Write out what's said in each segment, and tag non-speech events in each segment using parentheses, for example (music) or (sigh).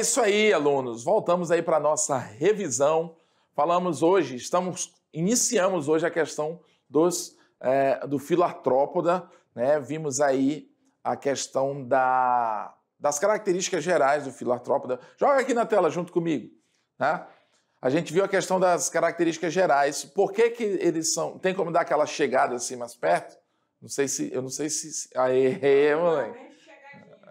isso aí, alunos. Voltamos aí para a nossa revisão. Falamos hoje, estamos iniciamos hoje a questão dos, é, do filartrópoda, né? Vimos aí a questão da, das características gerais do filartrópoda. Joga aqui na tela junto comigo, né? A gente viu a questão das características gerais. Por que, que eles são? Tem como dar aquela chegada assim mais perto? Não sei se, eu não sei se aí, moleque.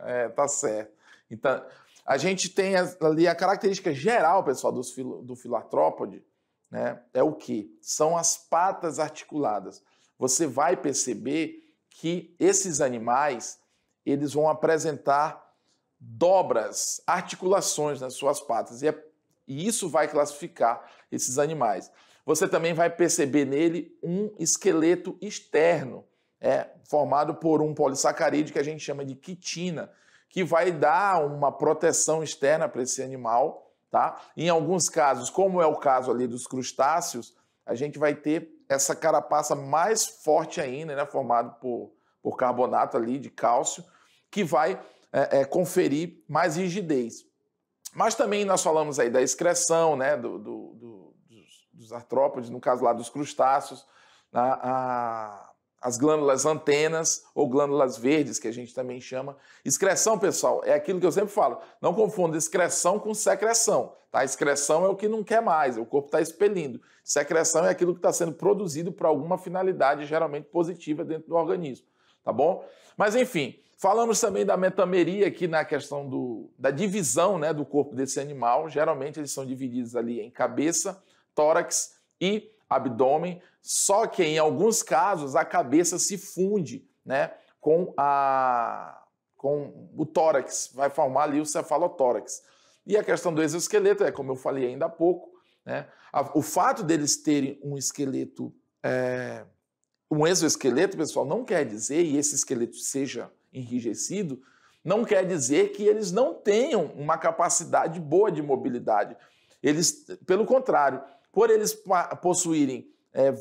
É, tá certo. Então, a gente tem ali a característica geral, pessoal, dos filo, do filatrópode, né? É o que? São as patas articuladas. Você vai perceber que esses animais, eles vão apresentar dobras, articulações nas suas patas. E, é, e isso vai classificar esses animais. Você também vai perceber nele um esqueleto externo, é, formado por um polissacarídeo que a gente chama de quitina, que vai dar uma proteção externa para esse animal, tá? Em alguns casos, como é o caso ali dos crustáceos, a gente vai ter essa carapaça mais forte ainda, né, formado por, por carbonato ali de cálcio, que vai é, é, conferir mais rigidez. Mas também nós falamos aí da excreção, né, do, do, do dos, dos artrópodes, no caso lá dos crustáceos, né? a as glândulas antenas ou glândulas verdes, que a gente também chama. Excreção, pessoal, é aquilo que eu sempre falo. Não confunda excreção com secreção. Tá? Excreção é o que não quer mais, o corpo está expelindo. Secreção é aquilo que está sendo produzido para alguma finalidade, geralmente positiva, dentro do organismo. Tá bom? Mas enfim, falamos também da metameria aqui na questão do, da divisão né, do corpo desse animal. Geralmente eles são divididos ali em cabeça, tórax e abdômen, só que em alguns casos a cabeça se funde né, com, a, com o tórax, vai formar ali o cefalotórax. E a questão do exoesqueleto é, como eu falei ainda há pouco, né, o fato deles terem um esqueleto, é, um exoesqueleto, pessoal, não quer dizer, e esse esqueleto seja enrijecido, não quer dizer que eles não tenham uma capacidade boa de mobilidade. Eles, pelo contrário, por eles possuírem é,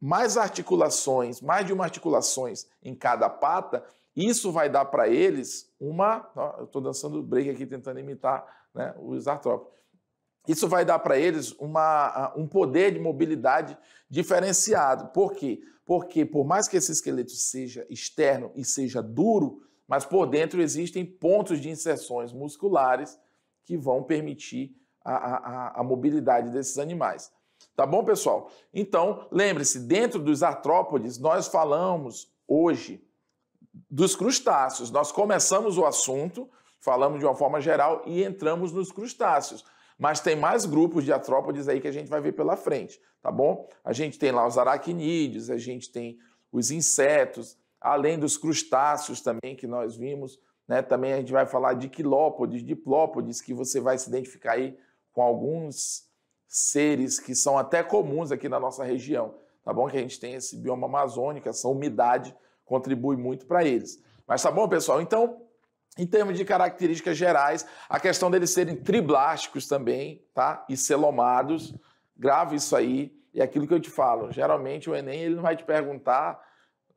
mais articulações, mais de uma articulações em cada pata, isso vai dar para eles uma. Ó, eu estou dançando break aqui tentando imitar né, os artrópodes. Isso vai dar para eles uma, um poder de mobilidade diferenciado. Por quê? Porque, por mais que esse esqueleto seja externo e seja duro, mas por dentro existem pontos de inserções musculares que vão permitir a, a, a mobilidade desses animais. Tá bom, pessoal? Então, lembre-se, dentro dos artrópodes, nós falamos hoje dos crustáceos. Nós começamos o assunto, falamos de uma forma geral e entramos nos crustáceos. Mas tem mais grupos de artrópodes aí que a gente vai ver pela frente, tá bom? A gente tem lá os aracnídeos, a gente tem os insetos, além dos crustáceos também que nós vimos, né? Também a gente vai falar de quilópodes, diplópodes, que você vai se identificar aí com alguns seres que são até comuns aqui na nossa região, tá bom? Que a gente tem esse bioma amazônico, essa umidade contribui muito para eles. Mas tá bom, pessoal? Então, em termos de características gerais, a questão deles serem triblásticos também, tá? E selomados. grava isso aí. E é aquilo que eu te falo, geralmente o Enem ele não vai te perguntar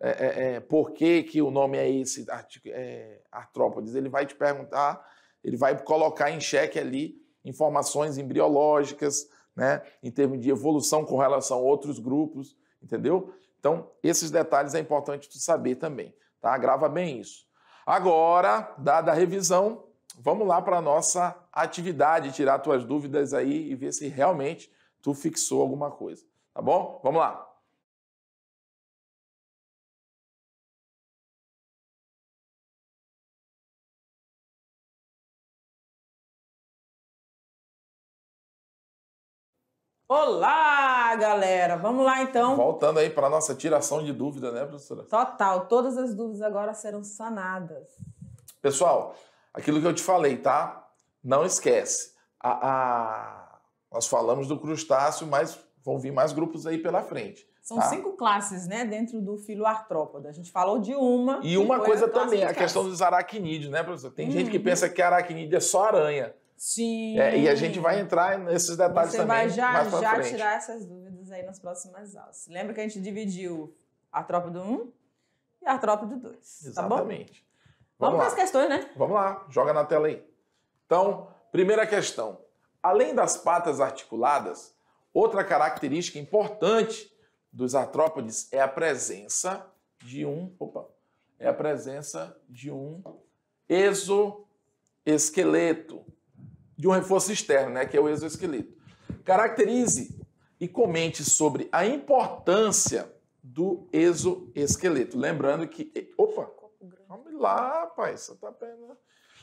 é, é, é por que, que o nome é esse, é, artrópodes. Ele vai te perguntar, ele vai colocar em xeque ali informações embriológicas, né, em termos de evolução com relação a outros grupos, entendeu? Então, esses detalhes é importante tu saber também, tá? Grava bem isso. Agora, dada a revisão, vamos lá para a nossa atividade, tirar tuas dúvidas aí e ver se realmente tu fixou alguma coisa, tá bom? Vamos lá. Olá, galera! Vamos lá então. Voltando aí para nossa tiração de dúvida, né, professora? Total, todas as dúvidas agora serão sanadas. Pessoal, aquilo que eu te falei, tá? Não esquece. A, a... Nós falamos do crustáceo, mas vão vir mais grupos aí pela frente. São tá? cinco classes, né, dentro do filo artrópoda. A gente falou de uma. E uma coisa também, a questão dos aracnídeos, né, professor? Tem gente que uhum. pensa que aracnídeo é só aranha. Sim. É, e a gente vai entrar nesses detalhes Você também. Você vai já, já tirar essas dúvidas aí nas próximas aulas. Lembra que a gente dividiu a tropa do 1 um e a tropa do 2. Tá Exatamente. Tá Vamos, Vamos para as questões, né? Vamos lá, joga na tela aí. Então, primeira questão. Além das patas articuladas, outra característica importante dos artrópodes é a presença de um, opa, é a presença de um exoesqueleto, de um reforço externo, né, que é o exoesqueleto. Caracterize e comente sobre a importância do exoesqueleto. Lembrando que. Opa! Vamos lá, rapaz, você tá pena. Né?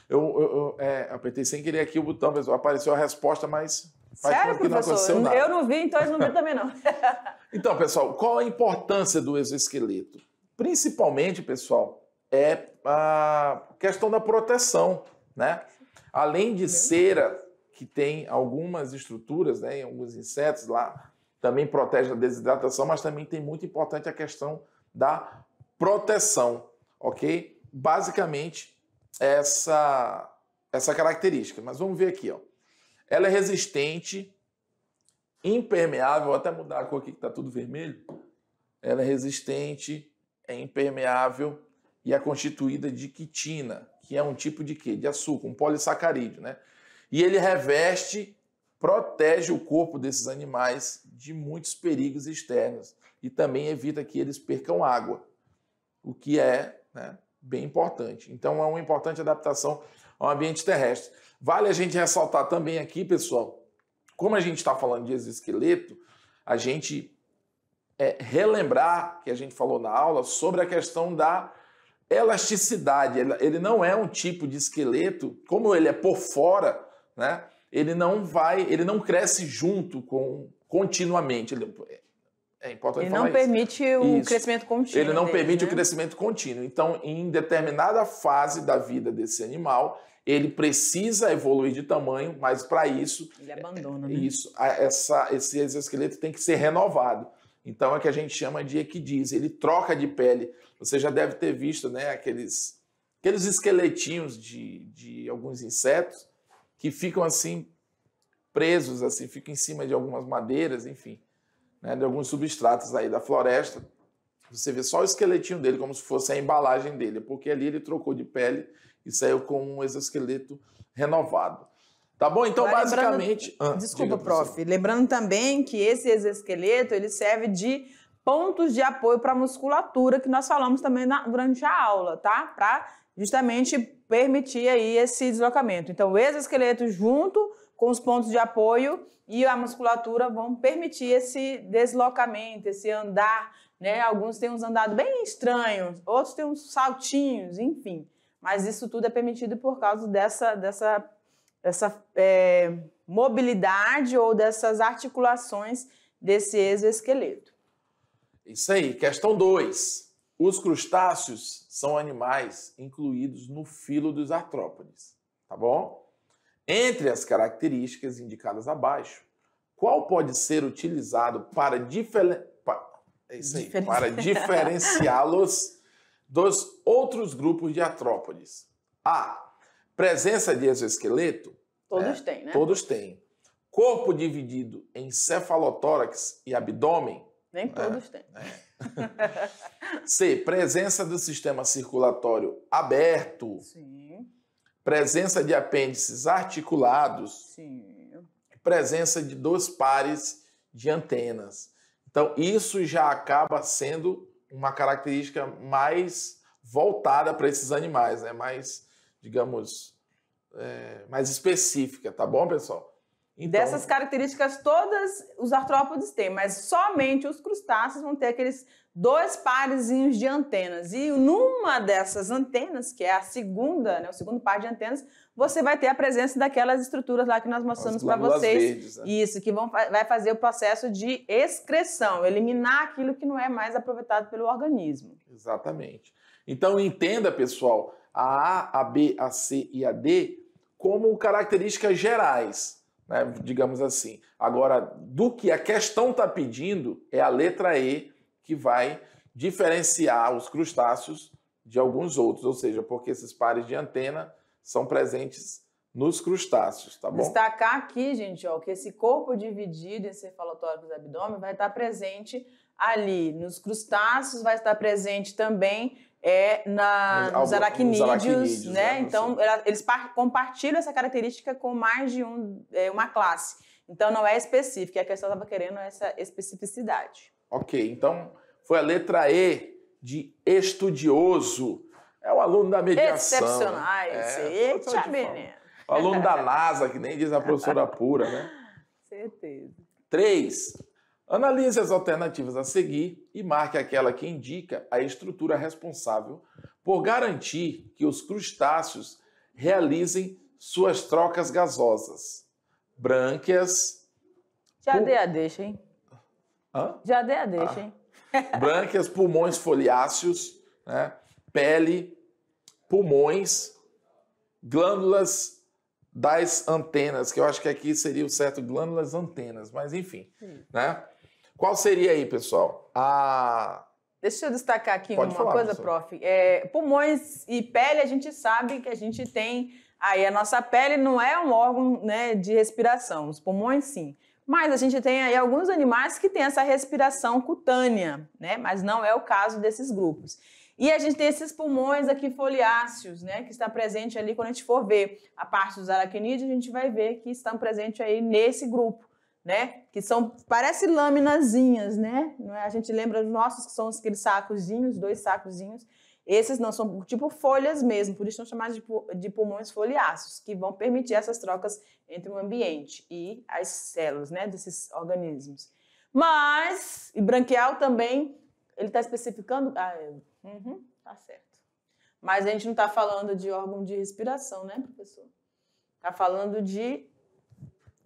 Eu, eu, eu é, apertei sem querer aqui o botão, mas Apareceu a resposta, mas. Sério, professor? Não eu não vi, então eu não vi também, não. (laughs) então, pessoal, qual a importância do exoesqueleto? Principalmente, pessoal, é a questão da proteção, né? Além de cera, que tem algumas estruturas, né, alguns insetos lá, também protege da desidratação, mas também tem muito importante a questão da proteção, ok? Basicamente, essa, essa característica. Mas vamos ver aqui, ó. Ela é resistente, impermeável, vou até mudar a cor aqui que está tudo vermelho. Ela é resistente, é impermeável e é constituída de quitina que é um tipo de quê? De açúcar, um polissacarídeo, né? E ele reveste, protege o corpo desses animais de muitos perigos externos e também evita que eles percam água, o que é né, bem importante. Então é uma importante adaptação ao ambiente terrestre. Vale a gente ressaltar também aqui, pessoal, como a gente está falando de exoesqueleto, a gente é, relembrar que a gente falou na aula sobre a questão da elasticidade. Ele não é um tipo de esqueleto, como ele é por fora, né? Ele não vai, ele não cresce junto com continuamente. Ele, é, é importante ele não isso. permite o isso. crescimento contínuo. Ele não dele, permite né? o crescimento contínuo. Então, em determinada fase da vida desse animal, ele precisa evoluir de tamanho, mas para isso, ele abandona, é, né? isso, essa, esse exoesqueleto tem que ser renovado. Então é que a gente chama de equidise, ele troca de pele. Você já deve ter visto né, aqueles, aqueles esqueletinhos de, de alguns insetos que ficam assim presos, assim, ficam em cima de algumas madeiras, enfim, né, de alguns substratos aí da floresta. Você vê só o esqueletinho dele, como se fosse a embalagem dele, porque ali ele trocou de pele e saiu com um exoesqueleto renovado. Tá bom? Então, Mas basicamente. Ah, desculpa, prof. Lembrando também que esse exoesqueleto ele serve de pontos de apoio para a musculatura, que nós falamos também na, durante a aula, tá? Para justamente permitir aí esse deslocamento. Então, o exoesqueleto junto com os pontos de apoio e a musculatura vão permitir esse deslocamento, esse andar, né? Alguns têm uns andados bem estranhos, outros têm uns saltinhos, enfim. Mas isso tudo é permitido por causa dessa, dessa dessa é, mobilidade ou dessas articulações desse exoesqueleto. Isso aí. Questão 2. Os crustáceos são animais incluídos no filo dos artrópodes, tá bom? Entre as características indicadas abaixo, qual pode ser utilizado para, diferen... É para diferenciá-los dos outros grupos de artrópodes? A Presença de exoesqueleto? Todos né? têm, né? Todos têm. Corpo dividido em cefalotórax e abdômen? Nem né? todos têm. É. C. (laughs) Presença do sistema circulatório aberto. Sim. Presença de apêndices articulados. Sim. Presença de dois pares de antenas. Então, isso já acaba sendo uma característica mais voltada para esses animais, né? mais digamos, é, mais específica, tá bom, pessoal? Então... Dessas características todas os artrópodes têm, mas somente os crustáceos vão ter aqueles dois pares de antenas. E numa dessas antenas, que é a segunda, né, o segundo par de antenas, você vai ter a presença daquelas estruturas lá que nós mostramos para vocês. Verdes, né? Isso, que vão, vai fazer o processo de excreção, eliminar aquilo que não é mais aproveitado pelo organismo. Exatamente. Então entenda, pessoal, a A, a B, a C e a D como características gerais, né, digamos assim. Agora, do que a questão está pedindo é a letra E que vai diferenciar os crustáceos de alguns outros, ou seja, porque esses pares de antena são presentes nos crustáceos, tá bom? Destacar aqui, gente, ó, que esse corpo dividido em cefalotórax e abdômen vai estar presente ali nos crustáceos, vai estar presente também é na, nos, nos, aracnídeos, nos aracnídeos né? né? Então, ela, eles compartilham essa característica com mais de um, é, uma classe. Então, não é específico, a questão estava querendo é essa especificidade. Ok, então foi a letra E de estudioso. É o aluno da mediação. Né? Excepcionais. É, Eita, menino. O aluno da NASA, que nem diz a professora pura, né? (laughs) Certeza. Três, Analise as alternativas a seguir e marque aquela que indica a estrutura responsável por garantir que os crustáceos realizem suas trocas gasosas. Brânquias. Já pul... dei a deixa, hein? Hã? Já dei a deixa, ah. hein? (laughs) Brânquias, pulmões foliáceos, né? pele, pulmões, glândulas das antenas, que eu acho que aqui seria o certo glândulas antenas, mas enfim, Sim. né? Qual seria aí, pessoal? A... Deixa eu destacar aqui Pode uma falar, coisa, professor. prof. É, pulmões e pele, a gente sabe que a gente tem. Aí a nossa pele não é um órgão né, de respiração, os pulmões sim. Mas a gente tem aí alguns animais que têm essa respiração cutânea, né? Mas não é o caso desses grupos. E a gente tem esses pulmões aqui foliáceos, né? Que está presente ali quando a gente for ver a parte dos aracnídeos, a gente vai ver que estão presentes aí nesse grupo, né? que são parece laminazinhas, né? É? A gente lembra os nossos que são aqueles sacozinhos, dois sacozinhos. Esses não são tipo folhas mesmo, por isso são chamados de, de pulmões foliáceos, que vão permitir essas trocas entre o ambiente e as células, né, desses organismos. Mas e branquial também, ele está especificando, ah, é, uhum, tá certo. Mas a gente não está falando de órgão de respiração, né, professor? Está falando de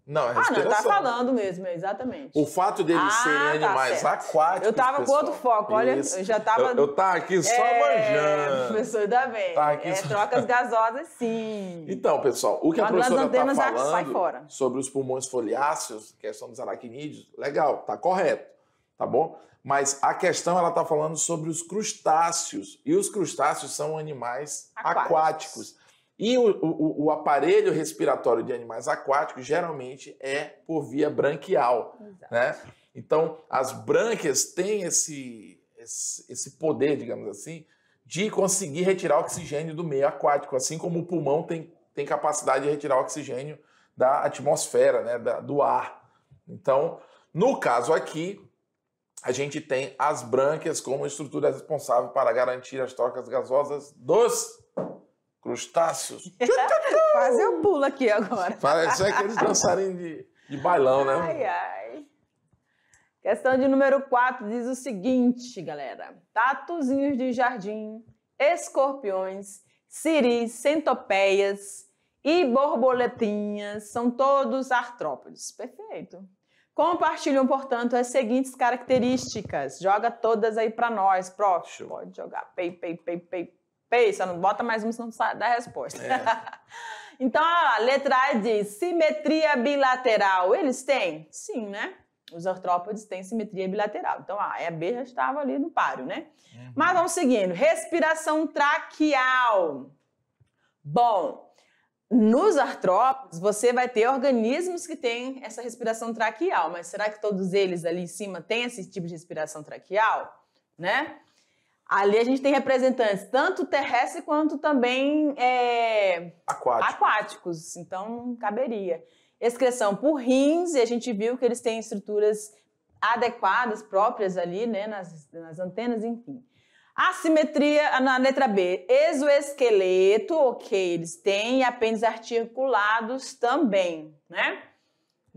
não, é respiração. Ah, não, tá falando mesmo, é exatamente. O fato deles ah, serem tá animais certo. aquáticos. Eu tava pessoal, com outro foco, olha, isso. eu já tava. Eu, eu tava tá aqui só é, manjando. Professor, ainda bem. Tá aqui é, só... Trocas (laughs) gasosas, sim. Então, pessoal, o que Quando a professora tá falando sobre os pulmões foliáceos, questão dos aracnídeos, legal, tá correto, tá bom? Mas a questão, ela tá falando sobre os crustáceos. E os crustáceos são animais aquáticos. aquáticos. E o, o, o, aparelho respiratório de animais aquáticos geralmente é por via branquial. Né? Então, as brânquias têm esse, esse, esse, poder, digamos assim, de conseguir retirar oxigênio do meio aquático, assim como o pulmão tem, tem capacidade de retirar oxigênio da atmosfera, né? Da, do ar. Então, no caso aqui, a gente tem as brânquias como estrutura responsável para garantir as trocas gasosas dos crustáceos. (laughs) Quase eu pulo aqui agora. Parece aqueles dançarinos de, de bailão, né? Ai, ai. Questão de número 4 diz o seguinte, galera: tatuzinhos de jardim, escorpiões, siris, centopeias e borboletinhas são todos artrópodes. Perfeito. Compartilham, portanto, as seguintes características. Joga todas aí para nós, próximo. Pode jogar. Pei, pei, pei, pei, Pensa, não bota mais um, senão não dá resposta. É. (laughs) então, a letra A diz simetria bilateral. Eles têm? Sim, né? Os artrópodes têm simetria bilateral. Então, a ah, é a B já estava ali no páreo, né? Uhum. Mas vamos seguindo. Respiração traqueal. Bom, nos artrópodes, você vai ter organismos que têm essa respiração traqueal, mas será que todos eles ali em cima têm esse tipo de respiração traqueal? Né? Ali a gente tem representantes tanto terrestres quanto também é, aquáticos. aquáticos. Então, caberia. Excreção por rins, e a gente viu que eles têm estruturas adequadas, próprias ali, né, nas, nas antenas, enfim. Assimetria na letra B. Exoesqueleto, ok, eles têm apêndices articulados também, né?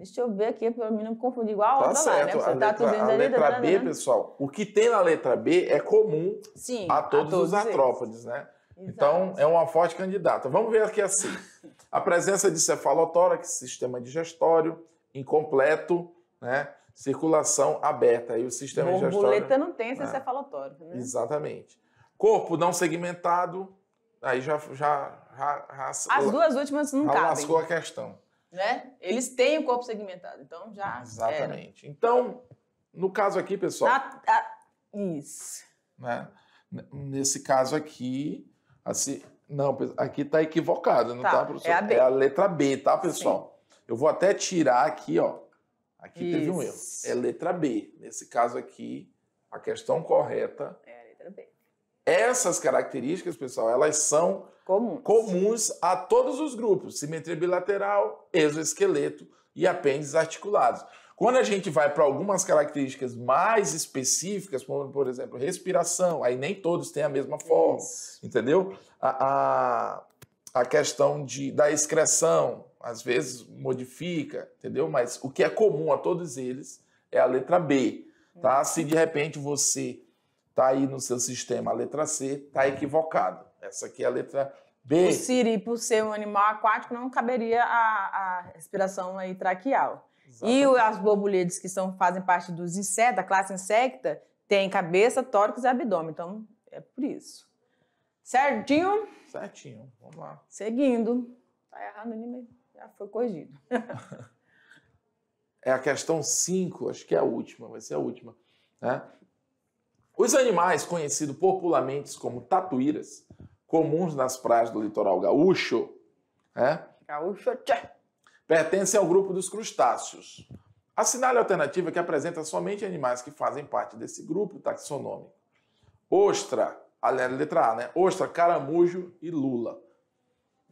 Deixa eu ver aqui para mim não confundir igual a tá certo. lá, né? Você a tá letra, a letra B, né? pessoal, o que tem na letra B é comum Sim, a, todos a, todos os artrópodes, né? Então, Exato. Então, é uma forte candidata. Vamos ver aqui assim. (laughs) A presença de cefalotórax, sistema digestório, incompleto, né? Circulação aberta. Aí o sistema Borboleta digestório... Borboleta não tem esse né? cefalotórax, né? Exatamente. Corpo não segmentado, aí já... já, já, já As duas últimas não já cabem. lascou a questão né? Eles têm o corpo segmentado, então já. Exatamente. Era. Então, no caso aqui, pessoal. Na, a, isso. Né? Nesse caso aqui, assim, não, aqui está equivocado, não tá, tá é professor? É a, é a, letra B, tá, pessoal? Sim. Eu vou até tirar aqui, ó. Aqui isso. teve um erro. É letra B. Nesse caso aqui, a questão correta. É a letra B. Essas características, pessoal, elas são comuns, comuns a todos os grupos: simetria bilateral, exoesqueleto e apêndices articulados. Quando a gente vai para algumas características mais específicas, como, por exemplo, respiração, aí nem todos têm a mesma forma, Isso. entendeu? A, a, a questão de, da excreção, às vezes modifica, entendeu? Mas o que é comum a todos eles é a letra B, tá? Hum. Se de repente você está aí no seu sistema a letra C, está uhum. equivocado. Essa aqui é a letra B. O siri, por ser um animal aquático, não caberia a, a respiração aí traqueal. Exatamente. E as borboletas que são, fazem parte dos insetos, da classe insecta, tem cabeça, tórax e abdômen. Então, é por isso. Certinho? Certinho, vamos lá. Seguindo. Tá errado ali, mas já foi corrigido. (laughs) é a questão 5, acho que é a última, vai ser a última. Né? Os animais, conhecidos popularmente como tatuíras, comuns nas praias do litoral gaúcho, é, gaúcho pertencem ao grupo dos crustáceos. Assinale a alternativa é que apresenta somente animais que fazem parte desse grupo taxonômico. Ostra, a letra A, né? Ostra, caramujo e lula.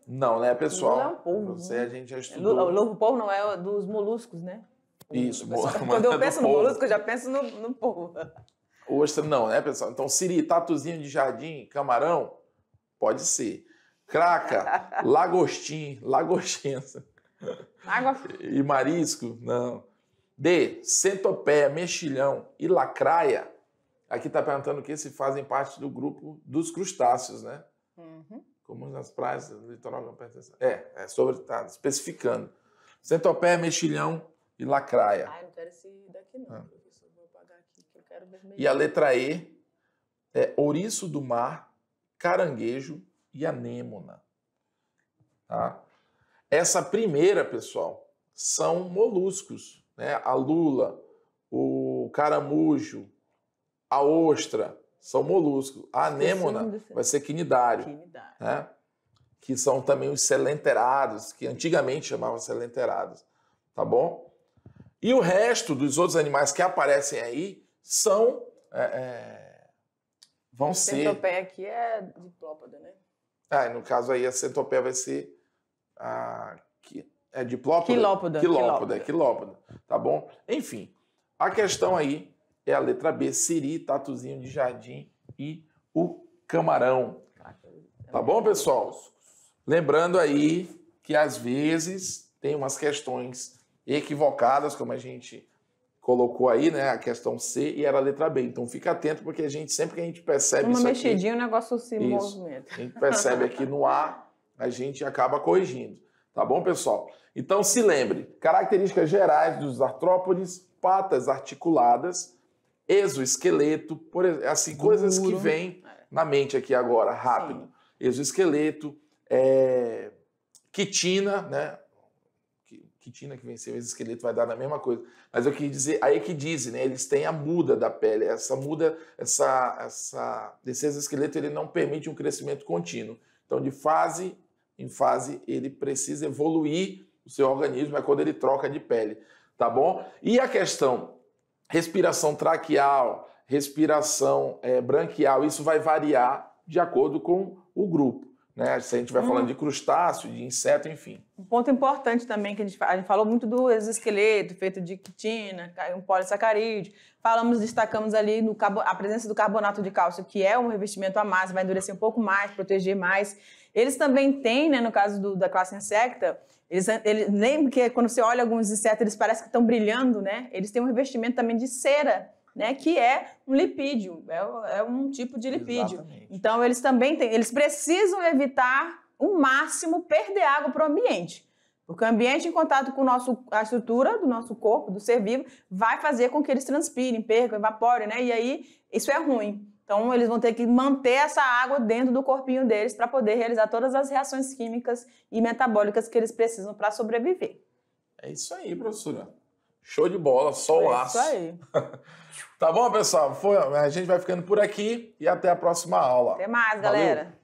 Não, né, pessoal? Lula é um Você, né? a gente já é, estudou. Lula, o lobo polvo não é dos moluscos, né? Isso, Quando eu penso é no molusco, eu já penso no, no Ostra não, né, pessoal? Então, siri, tatuzinho de jardim, camarão, pode ser. Craca, (laughs) lagostim, fria. e marisco, não. D, centopeia, mexilhão e lacraia. Aqui está perguntando que se fazem parte do grupo dos crustáceos, né? Uhum. Comuns nas praias, litoral não É, é sobre, tá especificando. Centopeia, mexilhão e lacraia. Ah, não quero esse daqui não. Ah. E a letra E é ouriço do mar, caranguejo e anêmona. Tá? Essa primeira, pessoal, são moluscos. Né? A lula, o caramujo, a ostra são moluscos. A anêmona vai ser quinidário. quinidário. Né? Que são também os selenterados, que antigamente chamavam selenterados. Tá bom? E o resto dos outros animais que aparecem aí são. É, é, vão ser. Centopeia aqui é diplópoda, né? Ah, no caso aí a centopeia vai ser. A, é diplópoda? Quilópoda. Quilópoda, quilópoda. Tá bom? Enfim, a questão aí é a letra B: siri, tatuzinho de jardim e o camarão. Tá bom, pessoal? Lembrando aí que às vezes tem umas questões equivocadas, como a gente colocou aí, né, a questão C e era a letra B. Então fica atento porque a gente sempre que a gente percebe Uma isso mexidinha aqui, o negócio se isso, movimenta. A gente percebe aqui no A, a gente acaba corrigindo. Tá bom, pessoal? Então se lembre, características gerais dos artrópodes, patas articuladas, exoesqueleto, por é assim, coisas que vêm na mente aqui agora, rápido. Sim. Exoesqueleto, é, quitina, né, quitina que venceu o esqueleto vai dar na mesma coisa. Mas eu queria dizer, aí é que né? Eles têm a muda da pele. Essa muda, essa, essa defesa esqueleto, ele não permite um crescimento contínuo. Então, de fase em fase, ele precisa evoluir o seu organismo, é quando ele troca de pele, tá bom? E a questão respiração traqueal, respiração é, branquial, isso vai variar de acordo com o grupo né? Se a gente vai hum. falando de uhum. crustáceo, de inseto, enfim. Um ponto importante também que a gente, a gente falou muito do exoesqueleto feito de quitina, um polissacarídeo. Falamos, destacamos ali no, a presença do carbonato de cálcio, que é um revestimento a mais, vai endurecer um pouco mais, proteger mais. Eles também têm, né, no caso do, da classe insecta, eles, eles lembra que quando você olha alguns insetos, eles parecem que estão brilhando, né? Eles têm um revestimento também de cera né, que é um lipídio, é, é um tipo de lipídio. Exatamente. Então eles também têm, eles precisam evitar o máximo perder água para o ambiente. Porque o ambiente em contato com nosso, a estrutura do nosso corpo, do ser vivo, vai fazer com que eles transpirem, percam, evaporem, né? E aí isso é ruim. Então eles vão ter que manter essa água dentro do corpinho deles para poder realizar todas as reações químicas e metabólicas que eles precisam para sobreviver. É isso aí, professora. Show de bola, só o é aço. Isso aí. (laughs) Tá bom, pessoal? Foi, a gente vai ficando por aqui e até a próxima aula. Até mais, Valeu. galera.